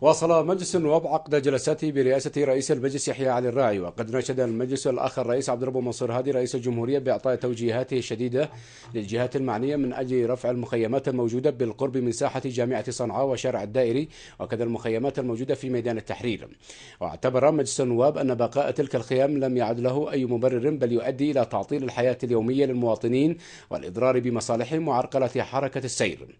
واصل مجلس النواب عقد جلساته برئاسة رئيس المجلس يحيى علي الراعي وقد نشد المجلس الاخر الرئيس عبد الرب منصور هادي رئيس الجمهورية بإعطاء توجيهاته الشديدة للجهات المعنية من أجل رفع المخيمات الموجودة بالقرب من ساحة جامعة صنعاء وشارع الدائري وكذا المخيمات الموجودة في ميدان التحرير واعتبر مجلس النواب أن بقاء تلك الخيام لم يعد له أي مبرر بل يؤدي إلى تعطيل الحياة اليومية للمواطنين والإضرار بمصالحهم وعرقلة حركة السير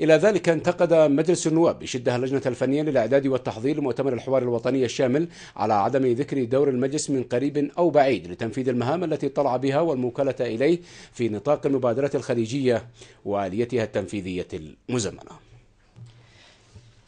إلى ذلك انتقد مجلس النواب بشدة اللجنة الفنية للإعداد والتحضير لمؤتمر الحوار الوطني الشامل على عدم ذكر دور المجلس من قريب أو بعيد لتنفيذ المهام التي اطلع بها والموكلة إليه في نطاق المبادرة الخليجية وآليتها التنفيذية المزمنة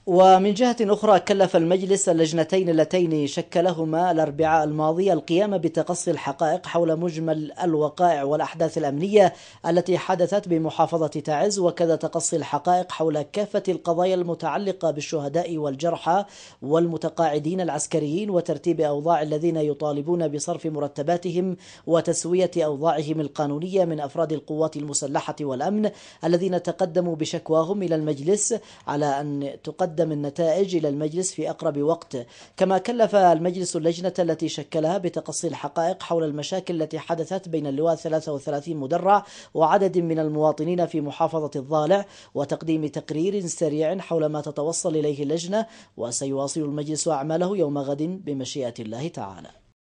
ومن جهة أخرى كلف المجلس اللجنتين اللتين شكلهما الأربعاء الماضي القيام بتقصي الحقائق حول مجمل الوقائع والأحداث الأمنية التي حدثت بمحافظة تعز وكذا تقصي الحقائق حول كافة القضايا المتعلقة بالشهداء والجرحى والمتقاعدين العسكريين وترتيب أوضاع الذين يطالبون بصرف مرتباتهم وتسوية أوضاعهم القانونية من أفراد القوات المسلحة والأمن الذين تقدموا بشكواهم إلى المجلس على أن تقدم تقدم النتائج إلى المجلس في أقرب وقت كما كلف المجلس اللجنة التي شكلها بتقصي الحقائق حول المشاكل التي حدثت بين اللواء 33 مدرع وعدد من المواطنين في محافظة الضالع وتقديم تقرير سريع حول ما تتوصل إليه اللجنة وسيواصل المجلس أعماله يوم غد بمشيئة الله تعالى